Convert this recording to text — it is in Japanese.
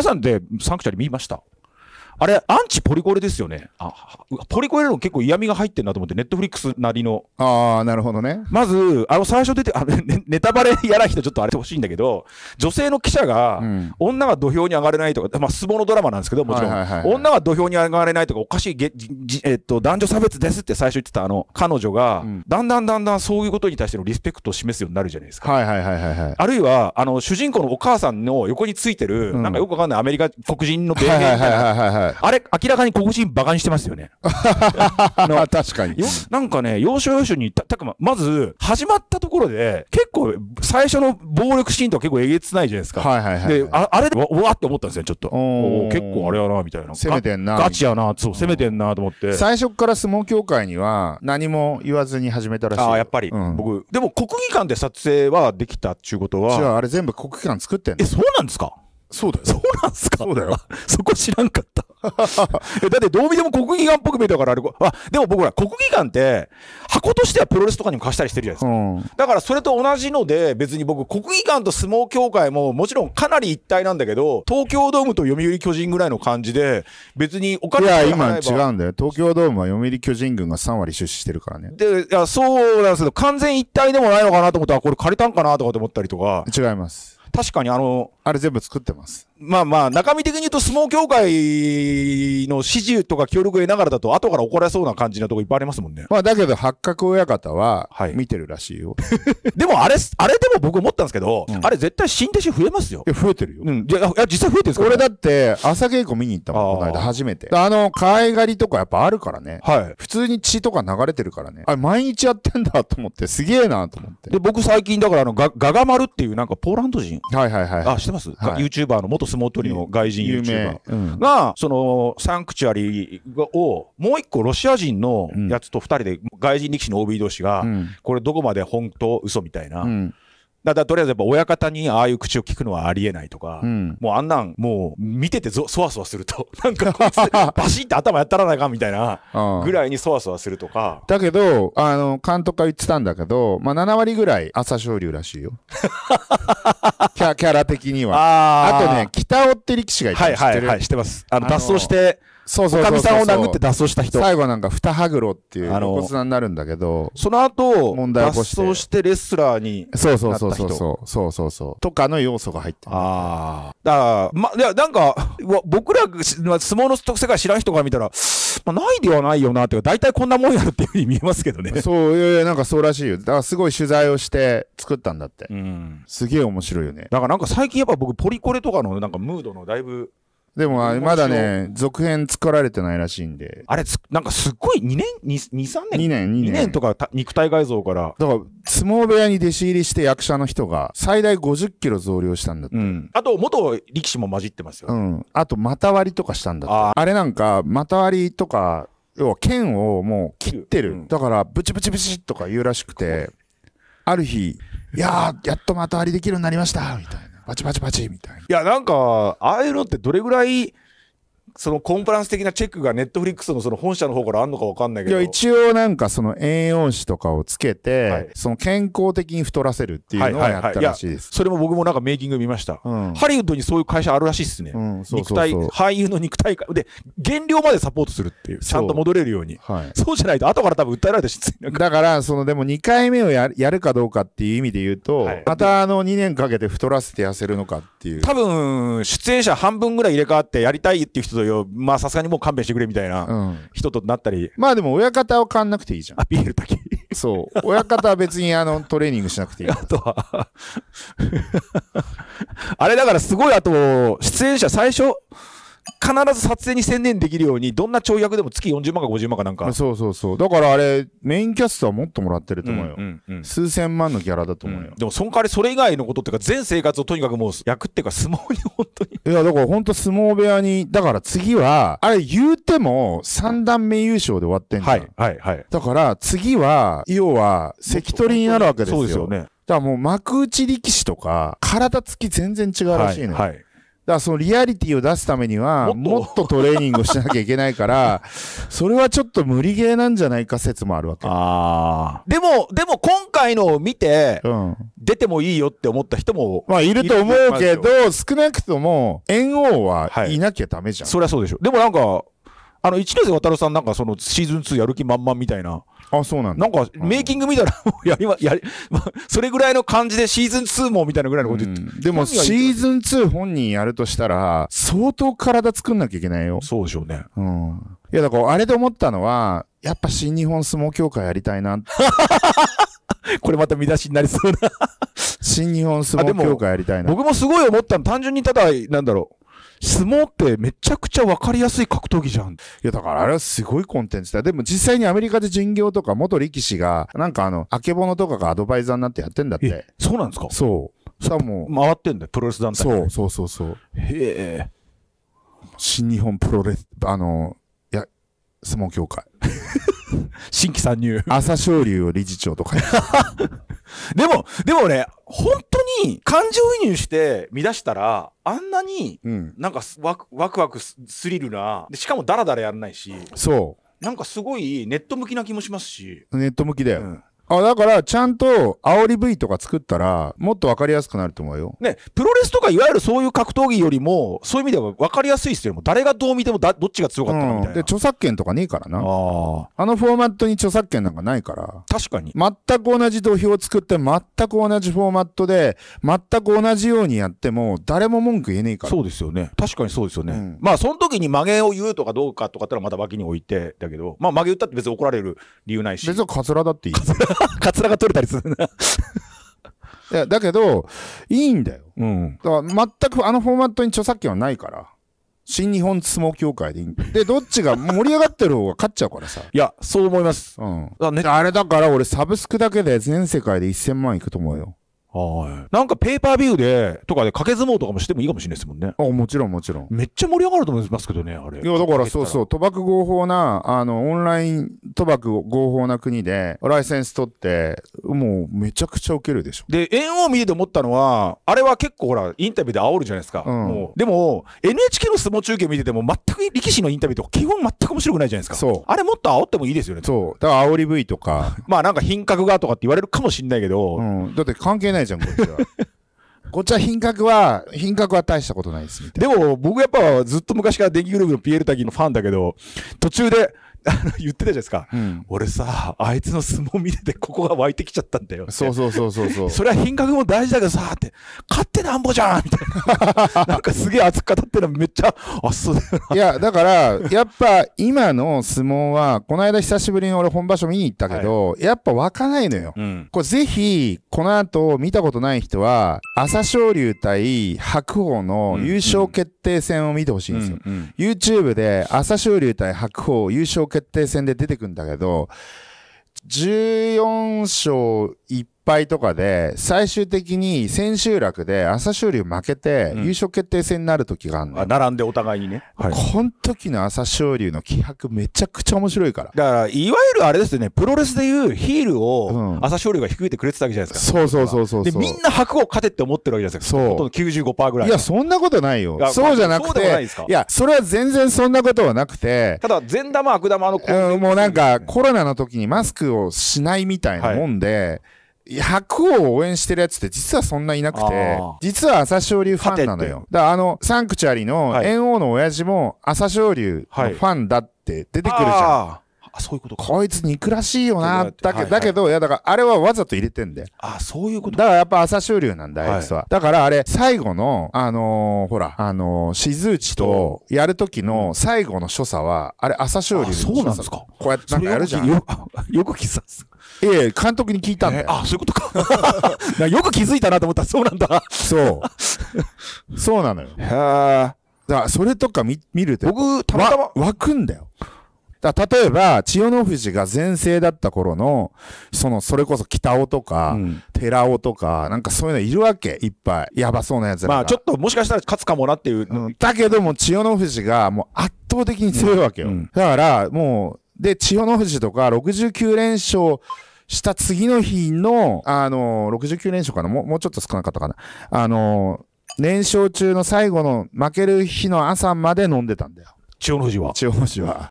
皆さんでサンクチュアリ見ましたあれ、アンチポリコレですよね。あポリコレの結構嫌味が入ってるなと思って、ネットフリックスなりの。ああ、なるほどね。まず、あの、最初出て、あネネタバレやら人ちょっとあれてほしいんだけど、女性の記者が、うん、女が土俵に上がれないとか、まあ、相撲のドラマなんですけど、もちろん、はいはいはいはい、女が土俵に上がれないとか、おかしいげじ、えっと、男女差別ですって最初言ってた、あの、彼女が、うん、だんだんだんだんそういうことに対してのリスペクトを示すようになるじゃないですか。はいはいはいはい、はい。あるいは、あの、主人公のお母さんの横についてる、うん、なんかよくわかんないアメリカ黒人の弁護みたいな。はいはいはいはいはいあれ、明らかに黒人バカにしてますよね。確かに。なんかね、要所要所にた、たくま、まず、始まったところで、結構、最初の暴力シーンとか結構えげつないじゃないですか。はいはいはい、で、ああれでわ、わって思ったんですよ、ちょっと。結構あれやな、みたいな。攻めてんな。ガチやな、そう、攻めてんなと思って。最初から相撲協会には、何も言わずに始めたらしい。ああ、やっぱり、うん、僕、でも国技館で撮影はできたっちゅうことは。じゃあ、あれ全部国技館作ってんのえ、そうなんですかそうだよ。そうなんすかそうだよ。そこ知らんかった だってどう見ても国技館っぽく見えたからあれあでも僕ら国技館って箱としてはプロレスとかにも貸したりしてるじゃないですか、うん、だからそれと同じので別に僕国技館と相撲協会ももちろんかなり一体なんだけど東京ドームと読売巨人ぐらいの感じで別にお金いや今違うんだよ東京ドームは読売巨人軍が3割出資してるからねでいやそうなんですけど完全一体でもないのかなと思ったらこれ借りたんかなとかと思ったりとか違います確かにあのあれ全部作ってますまあまあ、中身的に言うと相撲協会の指示とか協力を得ながらだと、後から怒られそうな感じのとこいっぱいありますもんね。まあだけど、八角親方は、見てるらしいよ。でもあれ、あれでも僕思ったんですけど、うん、あれ絶対新弟子増えますよ。いや、増えてるよ。うん。いや、いや実際増えてるんですか、ね、俺だって、朝稽古見に行ったもん、この間初めて。あの、可愛がりとかやっぱあるからね。はい。普通に血とか流れてるからね。あれ、毎日やってんだと思って、すげえなと思って。で、僕最近だから、あのガ、ガガマルっていうなんかポーランド人。はいはいはい。あ、知ってます、はい、?YouTuber の元相撲取りの外人 YouTuber が、そのサンクチュアリーを、もう一個ロシア人のやつと2人で、外人力士の OB 同士が、これどこまで本当、嘘みたいな。だからとりあえずやっぱ親方にああいう口を聞くのはありえないとか、うん、もうあんなんもう見ててそわそわすると、なんかこいつ バシって頭やったらなかみたいなぐらいにそわそわするとか。だけど、あの、監督が言ってたんだけど、まあ7割ぐらい朝青龍らしいよ。キャキャラ的には。あとね、北尾って力士がいた、はい、はいはいはい知ってます。あの、脱走して、そうそうそうそう。さんを殴って脱走した人。最後なんか、二羽黒っていう、あの、骨になるんだけど、その後、問題脱走してレスラーにそうそうそうそう。そうそうそう。とかの要素が入ってる。ああ。だから、ま、いや、なんか、僕ら、相撲の世界知らん人が見たら、まあ、ないではないよなっていうか、大体こんなもんやっていうふうに見えますけどね。そう、いやいや、なんかそうらしいよ。だからすごい取材をして作ったんだって。うん。すげえ面白いよね。だからなんか最近やっぱ僕、ポリコレとかのなんかムードのだいぶでも、まだね、続編作られてないらしいんで。あれ、なんかすっごい2年、2、3年 ?2 年、2年。2年とか肉体改造から。だから、相撲部屋に弟子入りして役者の人が最大50キロ増量したんだって。うん、あと、元力士も混じってますよ。うん。あと、股割りとかしたんだって。ああれなんか、股割りとか、要は剣をもう切ってる。うん、だから、ブチブチブチとか言うらしくて、ある日、いやー、やっと股割りできるようになりました、みたいな。バチバチバチみたいな。いや、なんか、ああいうのってどれぐらいそのコンプランス的なチェックがネットフリックスのその本社の方からあるのか分かんないけど。一応なんかその栄養士とかをつけて、はい、その健康的に太らせるっていうのをやったらしいです。それも僕もなんかメイキング見ました。うん、ハリウッドにそういう会社あるらしいっすね。うん、そうそうそう肉体、俳優の肉体で、減量までサポートするっていう。ちゃんと戻れるように。はい、そうじゃないと後から多分訴えられたし、だから、そのでも2回目をやるかどうかっていう意味で言うと、はい、またあの2年かけて太らせて痩せるのかっていう。多分、出演者半分ぐらい入れ替わってやりたいっていう人ぞよ、まあさすがにもう勘弁してくれみたいな人となったり。まあでも親方を変わんなくていいじゃん。アピールだけ。そう。親方は別にあの トレーニングしなくていい。あとは あれだからすごい、あと、出演者最初、必ず撮影に専念できるように、どんな跳躍でも月40万か50万かなんか。そうそうそう。だからあれ、メインキャストはもっともらってると思うよ。うんうんうん、数千万のギャラだと思うよ。うん、でも、その代わりそれ以外のことっていうか、全生活をとにかくもう、役っていうか、相撲に本当に。いや、だから本当相撲部屋に、だから次は、あれ言うても、三段目優勝で終わってんじゃん。はい、はい、はい。だから、次は、要は、関取になるわけですよ。そうですよね。だからもう幕内力士とか、体つき全然違うらしいね。はい、はいからそのリアリティを出すためには、もっとトレーニングをしなきゃいけないから、それはちょっと無理ゲーなんじゃないか説もあるわけ。あでも、でも今回のを見て、出てもいいよって思った人も。まあ、いると思うけど、少なくとも、猿王はいなきゃダメじゃん。はい、そりゃそうでしょ。でもなんか、あの、一ノ瀬渡さんなんかそのシーズン2やる気満々みたいな。あ、そうなんだ。なんか、メイキング見たら、やりま、やり、ま、それぐらいの感じでシーズン2もみたいなぐらいのこと言って、うん、でも、シーズン2本人やるとしたら、相当体作んなきゃいけないよ。そうでしょうね。うん。いや、だから、あれで思ったのは、やっぱ新日本相撲協会やりたいな。これまた見出しになりそうな新日本相撲協会やりたいな。僕もすごい思ったの。単純にただ、なんだろう。相撲ってめちゃくちゃ分かりやすい格闘技じゃん。いや、だからあれはすごいコンテンツだ。でも実際にアメリカで巡業とか元力士が、なんかあの、あけぼのとかがアドバイザーになってやってんだって。そうなんですかそう。さあもう。回ってんだよ、プロレス団体、そうそうそうそう。へえ。新日本プロレス、あの、いや、相撲協会。新規参入。朝青龍を理事長とか。でも、でもね、本感情移入して見出したら、あんなに、なんかワクワクワクスリルな、でしかもダラダラやらないし。そう。なんかすごいネット向きな気もしますし。ネット向きだよ。うんあ、だから、ちゃんと、煽り V とか作ったら、もっとわかりやすくなると思うよ。ね、プロレスとか、いわゆるそういう格闘技よりも、そういう意味ではわかりやすいっすよ。も誰がどう見てもだ、どっちが強かったのみたいな、うん、で、著作権とかねえからな。ああのフォーマットに著作権なんかないから。確かに。全く同じ土俵を作って、全く同じフォーマットで、全く同じようにやっても、誰も文句言えねえから。そうですよね。確かにそうですよね。うん、まあ、その時に曲げを言うとかどうかとかったら、また脇に置いて、だけど、まあ、曲げ打ったって別に怒られる理由ないし。別にカツラだっていい。カツラが取れたりするな。いや、だけど、いいんだよ。うん。だから全くあのフォーマットに著作権はないから。新日本相撲協会でいいんだよ。で、どっちが盛り上がってる方が勝っちゃうからさ。いや、そう思います。うん。あれだから俺サブスクだけで全世界で1000万いくと思うよ。はい。なんかペーパービューで、とかで掛け相撲とかもしてもいいかもしれないですもんね。あ、もちろんもちろん。めっちゃ盛り上がると思いますけどね、あれ。いや、だからそうそう、賭博合法な、あの、オンライン賭博合法な国で、ライセンス取って、もうめちゃくちゃウケるでしょ。で、円を見てて思ったのは、あれは結構ほら、インタビューで煽るじゃないですか。うん、もうでも、NHK の相撲中継見てても、全く力士のインタビューとか基本全く面白くないじゃないですか。そう。あれもっと煽ってもいいですよね。そう。だから煽り V とか。まあなんか品格がとかって言われるかもしれないけど。うん。だって関係ないないじゃん、こっちは。こっちは品格は、品格は大したことないです。でも、僕やっぱずっと昔から電気グループのピエール滝のファンだけど、途中で、あの言ってたじゃないですか、うん、俺さ、あいつの相撲見てて、ここが湧いてきちゃったんだよ。そうそうそうそうそう。それは品格も大事だけどさ、って、勝ってなんぼじゃんみたいな。なんかすげえ熱く語ってるのめっちゃ、あ、そうだよな。いや、だから、やっぱ今の相撲は、この間久しぶりに俺本場所見に行ったけど、はい、やっぱ湧かないのよ。うん、これぜひ、この後見たことない人は、朝青龍対白鵬の優勝決定戦を見てほしいんですよ。うんうん、YouTube で朝青龍対白鵬優勝決定戦で出てくんだけど、14勝1敗とかで、最終的に千秋楽で朝青龍負けて、優勝決定戦になる時があるの、うん、並んでお互いにね。はい、この時の朝青龍の気迫めちゃくちゃ面白いから。だから、いわゆるあれですよね、プロレスでいうヒールを朝青龍が引低いてくれてたわけじゃないですか。うん、そうそうそうそうで、みんな白を勝てって思ってるわけじゃないですか。そう。ほとんど95%ぐらい。いや、そんなことないよ。そうじゃなくてないですか、いや、それは全然そんなことはなくて。ただ、善玉悪玉の、ね、うん、もうなんか、コロナの時にマスクをしないみたいなもんで、はい白を応援してるやつって実はそんないなくて、実は朝青龍ファンなのよ。だからあの、サンクチュアリの猿王の親父も朝青龍のファンだって出てくるじゃん。はいあ、そういうことこいつ憎らしいよな。だけ,、だけど、いや、だから、あれはわざと入れてんで。あ、そういうことだからやっぱ朝青龍なんだ、あいつは。だからあれ、最後の、あのほら、あのー、静内とやる時の最後の所作は、あれ、朝青龍の所作。そうなんですかこうやってなんかやるじゃん。よく気さす。ええ、監督に聞いたんだよ。あ、そういうことか。か よく気づいたなと思ったら、そうなんだ。そう。そうなのよ。へえ。だそれとか見見ると、僕、たまたま。湧くんだよ。だ例えば、千代の富士が全盛だった頃の、その、それこそ北尾とか、寺尾とか、なんかそういうのいるわけ、いっぱい。やばそうなやつらまあ、ちょっともしかしたら勝つかもなっていう。だけども、千代の富士がもう圧倒的に強いわけよ。だから、もう、で、千代の富士とか69連勝、した次の日の、あの、69連勝かなもう、もうちょっと少なかったかな。あの、連勝中の最後の負ける日の朝まで飲んでたんだよ。千代の富士は。千代の富士は。